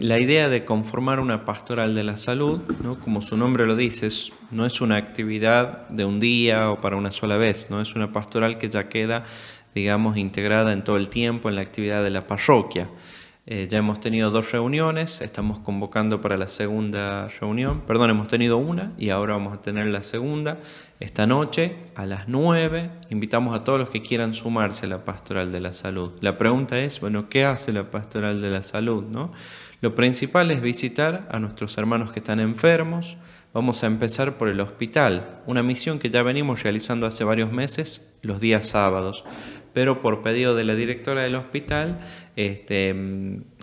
La idea de conformar una pastoral de la salud, como su nombre lo dice, no es una actividad de un día o para una sola vez, no es una pastoral que ya queda, digamos, integrada en todo el tiempo en la actividad de la parroquia. Eh, ya hemos tenido dos reuniones, estamos convocando para la segunda reunión, perdón, hemos tenido una y ahora vamos a tener la segunda esta noche a las nueve. Invitamos a todos los que quieran sumarse a la pastoral de la salud. La pregunta es, bueno, ¿qué hace la pastoral de la salud? No? Lo principal es visitar a nuestros hermanos que están enfermos. Vamos a empezar por el hospital, una misión que ya venimos realizando hace varios meses los días sábados pero por pedido de la directora del hospital este,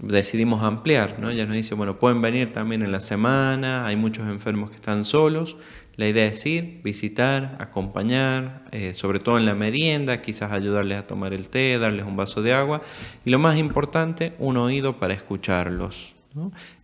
decidimos ampliar, ¿no? Ella nos dice, bueno, pueden venir también en la semana, hay muchos enfermos que están solos, la idea es ir, visitar, acompañar, eh, sobre todo en la merienda, quizás ayudarles a tomar el té, darles un vaso de agua y lo más importante, un oído para escucharlos.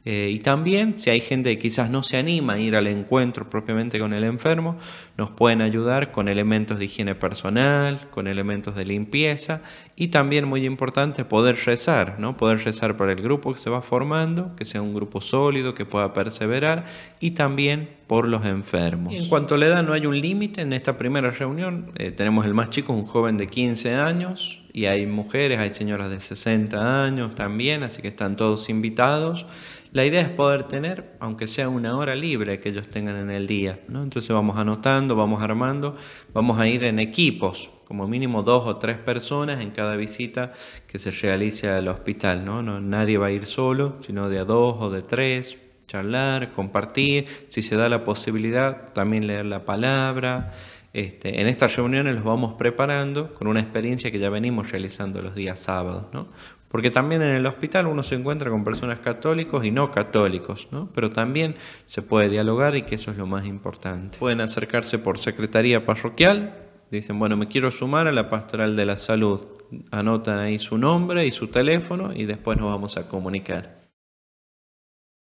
Eh, y también, si hay gente que quizás no se anima a ir al encuentro propiamente con el enfermo, nos pueden ayudar con elementos de higiene personal, con elementos de limpieza y también, muy importante, poder rezar, ¿no? poder rezar para el grupo que se va formando, que sea un grupo sólido, que pueda perseverar y también por los enfermos. en cuanto a la edad, no hay un límite. En esta primera reunión eh, tenemos el más chico, un joven de 15 años, y hay mujeres, hay señoras de 60 años también, así que están todos invitados. La idea es poder tener, aunque sea una hora libre que ellos tengan en el día. ¿no? Entonces vamos anotando, vamos armando, vamos a ir en equipos, como mínimo dos o tres personas en cada visita que se realice al hospital. ¿no? No, nadie va a ir solo, sino de a dos o de tres, charlar, compartir, si se da la posibilidad, también leer la palabra. Este, en estas reuniones los vamos preparando con una experiencia que ya venimos realizando los días sábados, ¿no? Porque también en el hospital uno se encuentra con personas católicos y no católicos, Pero también se puede dialogar y que eso es lo más importante. Pueden acercarse por secretaría parroquial, dicen, bueno, me quiero sumar a la pastoral de la salud. Anotan ahí su nombre y su teléfono y después nos vamos a comunicar.